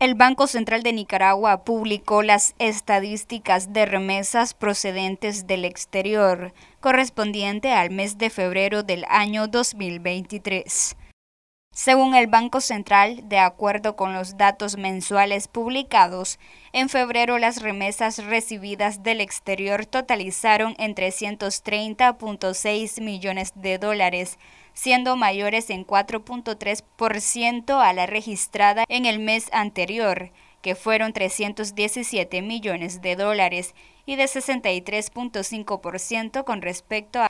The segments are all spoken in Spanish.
El Banco Central de Nicaragua publicó las estadísticas de remesas procedentes del exterior correspondiente al mes de febrero del año 2023. Según el Banco Central, de acuerdo con los datos mensuales publicados, en febrero las remesas recibidas del exterior totalizaron en 330.6 millones de dólares, siendo mayores en 4.3% a la registrada en el mes anterior, que fueron 317 millones de dólares, y de 63.5% con respecto a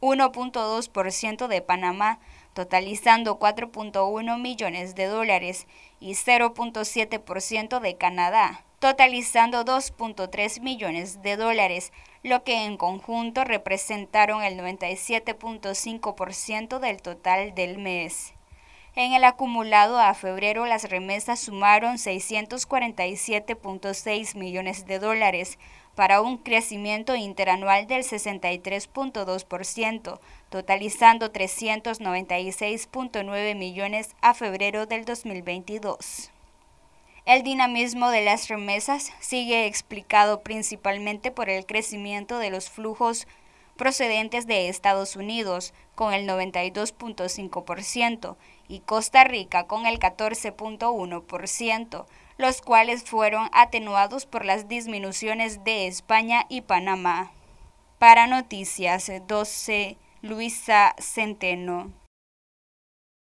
1.2% de Panamá, totalizando 4.1 millones de dólares, y 0.7% de Canadá, totalizando 2.3 millones de dólares, lo que en conjunto representaron el 97.5% del total del mes. En el acumulado a febrero, las remesas sumaron 647.6 millones de dólares, para un crecimiento interanual del 63.2%, totalizando 396.9 millones a febrero del 2022. El dinamismo de las remesas sigue explicado principalmente por el crecimiento de los flujos procedentes de Estados Unidos con el 92.5% y Costa Rica con el 14.1%, los cuales fueron atenuados por las disminuciones de España y Panamá. Para Noticias 12, Luisa Centeno.